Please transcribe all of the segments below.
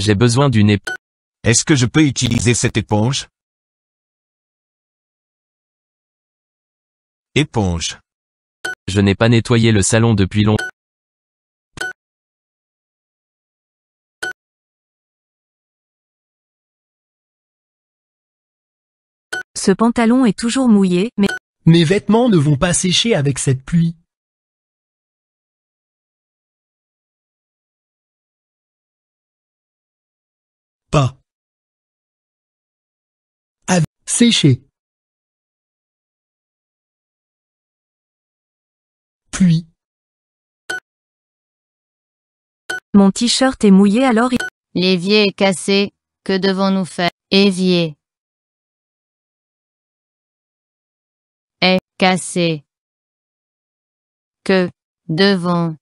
J'ai besoin d'une éponge. Est-ce que je peux utiliser cette éponge Éponge. Je n'ai pas nettoyé le salon depuis longtemps. Ce pantalon est toujours mouillé, mais... Mes vêtements ne vont pas sécher avec cette pluie. sécher puis Mon t-shirt est mouillé alors il... L'évier est cassé, que devons-nous faire Évier. Est cassé. Que devons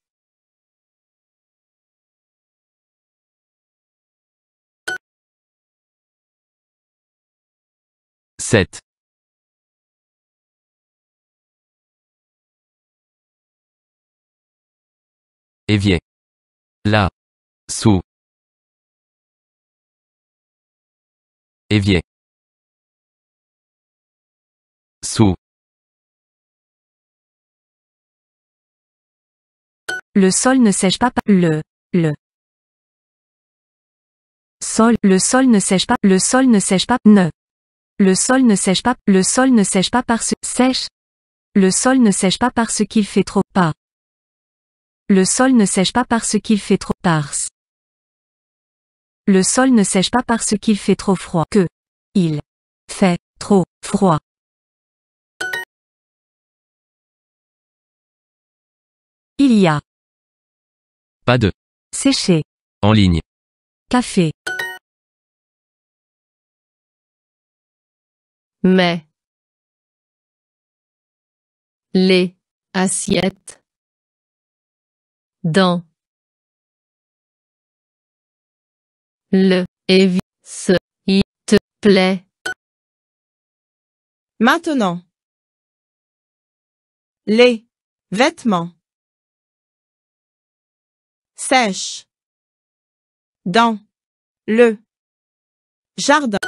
7. Évier. La. Sous. Évier. Sous. Le sol ne sèche pas le le sol le sol ne sèche pas le sol ne sèche pas ne le sol ne sèche pas, le sol ne sèche pas parce sèche. Le sol ne sèche pas parce qu'il fait trop pas. Le sol ne sèche pas parce qu'il fait trop parce. Le sol ne sèche pas parce qu'il fait trop froid que il fait trop froid. Il y a pas de sécher en ligne. Café. mais les assiettes dans le évite se il te plaît maintenant les vêtements sèches dans le jardin